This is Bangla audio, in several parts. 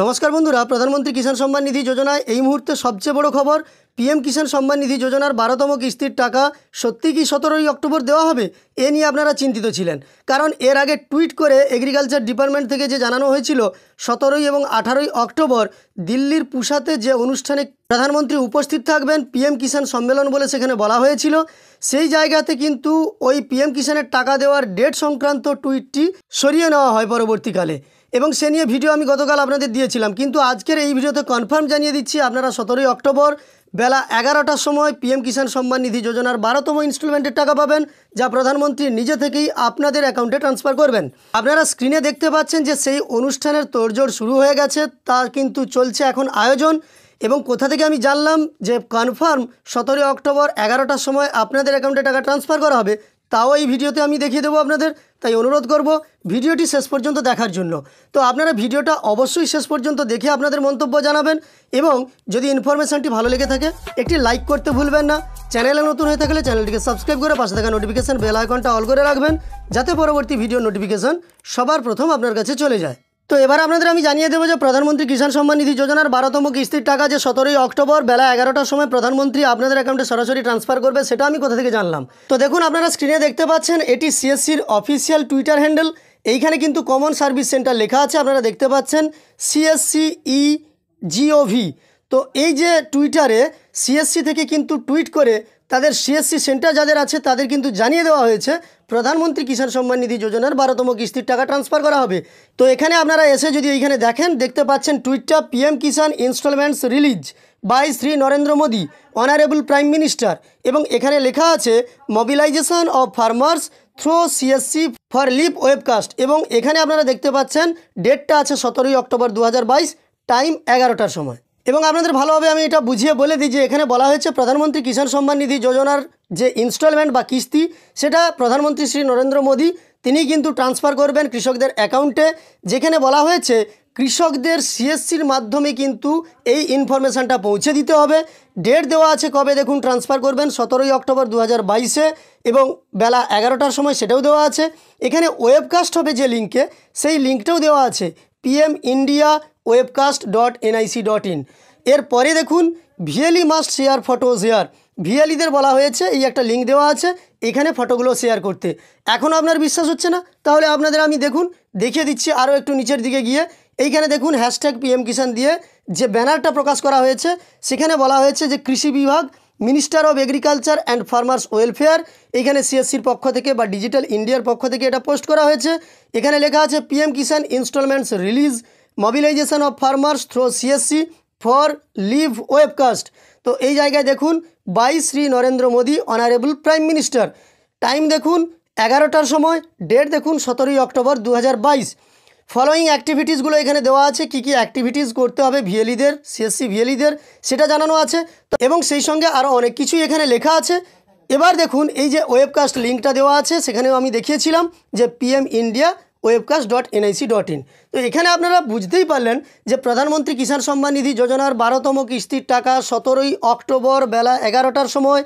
নমস্কার বন্ধুরা প্রধানমন্ত্রী কিষাণ সম্মান নিধি যোজনায় এই মুহূর্তে সবচেয়ে বড় খবর পিএম কিষাণ সম্মান নিধি যোজনার বারোতম কিস্তির টাকা সত্যি কি সতেরোই অক্টোবর দেওয়া হবে এ নিয়ে আপনারা চিন্তিত ছিলেন কারণ এর আগে টুইট করে এগ্রিকালচার ডিপার্টমেন্ট থেকে যে জানানো হয়েছিল সতেরোই এবং আঠারোই অক্টোবর দিল্লির পুষাতে যে অনুষ্ঠানে প্রধানমন্ত্রী উপস্থিত থাকবেন পিএম কিষাণ সম্মেলন বলে সেখানে বলা হয়েছিল সেই জায়গাতে কিন্তু ওই পিএম কিষাণের টাকা দেওয়ার ডেট সংক্রান্ত টুইটটি সরিয়ে নেওয়া হয় পরবর্তীকালে এবং সে নিয়ে ভিডিও আমি গতকাল আপনাদের দিয়েছিলাম কিন্তু আজকের এই ভিডিওতে কনফার্ম জানিয়ে দিচ্ছি আপনারা সতেরোই অক্টোবর বেলা এগারোটার সময় পিএম কিষাণ সম্মান নিধি যোজনার বারোতম ইনস্টলমেন্টের টাকা পাবেন যা প্রধানমন্ত্রী নিজে থেকেই আপনাদের অ্যাকাউন্টে ট্রান্সফার করবেন আপনারা স্ক্রিনে দেখতে পাচ্ছেন যে সেই অনুষ্ঠানের তোড়জোড় শুরু হয়ে গেছে তা কিন্তু চলছে এখন আয়োজন এবং কোথা থেকে আমি জানলাম যে কনফার্ম সতেরোই অক্টোবর এগারোটার সময় আপনাদের অ্যাকাউন্টে টাকা ট্রান্সফার করা হবে তাও এই ভিডিওতে আমি দেখিয়ে দেবো আপনাদের তাই অনুরোধ করব ভিডিওটি শেষ পর্যন্ত দেখার জন্য তো আপনারা ভিডিওটা অবশ্যই শেষ পর্যন্ত দেখে আপনাদের মন্তব্য জানাবেন এবং যদি ইনফরমেশানটি ভালো লেগে থাকে একটি লাইক করতে ভুলবেন না চ্যানেলে নতুন হয়ে থাকলে চ্যানেলটিকে সাবস্ক্রাইব করে পাশে থাকা নোটিফিকেশান বেল আইকনটা অল করে রাখবেন যাতে পরবর্তী ভিডিও নোটিফিকেশান সবার প্রথম আপনার কাছে চলে যায় তো এবার আপনাদের আমি জানিয়ে দেবো যে প্রধানমন্ত্রী কিষাণ সম্মান নিধি যোজনার বারোতম কিস্তির টাকা যে সতেরোই অক্টোবর বেলা এগারোটার সময় প্রধানমন্ত্রী আপনাদের অ্যাকাউন্টে সরাসরি ট্রান্সফার করবে সেটা আমি কোথা থেকে জানলাম তো দেখুন আপনারা স্ক্রিনে দেখতে পাচ্ছেন এটি সিএসসির অফিসিয়াল টুইটার হ্যান্ডেল এইখানে কিন্তু কমন সার্ভিস সেন্টার লেখা আছে আপনারা দেখতে পাচ্ছেন সিএসসি ই জিওভি তো এই যে টুইটারে সিএসসি থেকে কিন্তু টুইট করে তাদের সিএসসি সেন্টার যাদের আছে তাদের কিন্তু জানিয়ে দেওয়া হয়েছে প্রধানমন্ত্রী কিষাণ সম্মান নিধি যোজনার বারোতম কিস্তির টাকা ট্রান্সফার করা হবে তো এখানে আপনারা এসে যদি এইখানে দেখেন দেখতে পাচ্ছেন টুইটটা PM Kisan installments release by Shri Narendra Modi honourable prime minister এবং এখানে লেখা আছে mobilisation of farmers through CSC for live webcast এবং এখানে আপনারা দেখতে পাচ্ছেন ডেটটা আছে সতেরোই অক্টোবর দু টাইম এগারোটার সময় এবং আপনাদের ভালোভাবে আমি এটা বুঝিয়ে বলে দিই যে এখানে বলা হয়েছে প্রধানমন্ত্রী কিষাণ সম্মান নিধি যোজনার যে ইনস্টলমেন্ট বা কিস্তি সেটা প্রধানমন্ত্রী শ্রী নরেন্দ্র মোদী তিনি কিন্তু ট্রান্সফার করবেন কৃষকদের অ্যাকাউন্টে যেখানে বলা হয়েছে কৃষকদের সিএসসির মাধ্যমে কিন্তু এই ইনফরমেশানটা পৌঁছে দিতে হবে ডেট দেওয়া আছে কবে দেখুন ট্রান্সফার করবেন সতেরোই অক্টোবর দু বাইশে এবং বেলা এগারোটার সময় সেটাও দেওয়া আছে এখানে ওয়েবকাস্ট হবে যে লিঙ্কে সেই লিঙ্কটাও দেওয়া আছে PM India webcast dot NIC dot in এরপরে দেখুন VLE must share photo share ভিএলিদের বলা হয়েছে এই একটা লিঙ্ক দেওয়া আছে এখানে ফটোগুলো শেয়ার করতে এখন আপনার বিশ্বাস হচ্ছে না তাহলে আপনাদের আমি দেখুন দেখিয়ে দিচ্ছি আরও একটু নিচের দিকে গিয়ে এইখানে দেখুন হ্যাশট্যাগ পিএম কিষাণ দিয়ে যে ব্যানারটা প্রকাশ করা হয়েছে সেখানে বলা হয়েছে যে কৃষি বিভাগ minister of agriculture and farmers welfare এখানে সিএসসির পক্ষ থেকে বা ডিজিটাল ইন্ডিয়ার পক্ষ থেকে এটা পোস্ট করা হয়েছে এখানে লেখা আছে PM Kisan installments release mobilisation of farmers through CSC for live webcast তো এই জায়গায় দেখুন by Shri Narendra Modi honourable prime minister time দেখুন এগারোটার সময় ডেট দেখুন সতেরোই অক্টোবর দু ফলোয়িং অ্যাক্টিভিটিসগুলো এখানে দেওয়া আছে কি কি অ্যাক্টিভিটিস করতে হবে ভিএলিদের সিএসসি ভিএলিদের সেটা জানানো আছে এবং সেই সঙ্গে আরও অনেক কিছুই এখানে লেখা আছে এবার দেখুন এই যে ওয়েবকাস্ট লিঙ্কটা দেওয়া আছে সেখানেও আমি দেখিয়েছিলাম যে PM India webcast dot NIC dot in তো এখানে আপনারা বুঝতেই পারলেন যে প্রধানমন্ত্রী কিষাণ সম্মান নিধি যোজনার বারোতম কিস্তির টাকা সতেরোই অক্টোবর বেলা এগারোটার সময়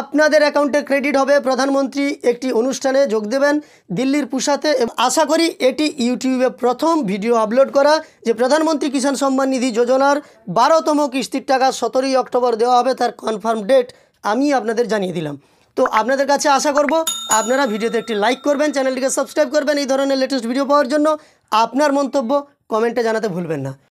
আপনাদের অ্যাকাউন্টে ক্রেডিট হবে প্রধানমন্ত্রী একটি অনুষ্ঠানে যোগ দেবেন দিল্লির পুষাতে আশা করি এটি ইউটিউবে প্রথম ভিডিও আপলোড করা যে প্রধানমন্ত্রী কিষাণ সম্মান নিধি যোজনার বারোতম কিস্তির টাকা সতেরোই অক্টোবর দেওয়া হবে তার কনফার্ম ডেট আমি আপনাদের জানিয়ে দিলাম তো আপনাদের কাছে আশা করব আপনারা ভিডিওতে একটি লাইক করবেন চ্যানেলটিকে সাবস্ক্রাইব করবেন এই ধরনের লেটেস্ট ভিডিও পাওয়ার জন্য আপনার মন্তব্য কমেন্টে জানাতে ভুলবেন না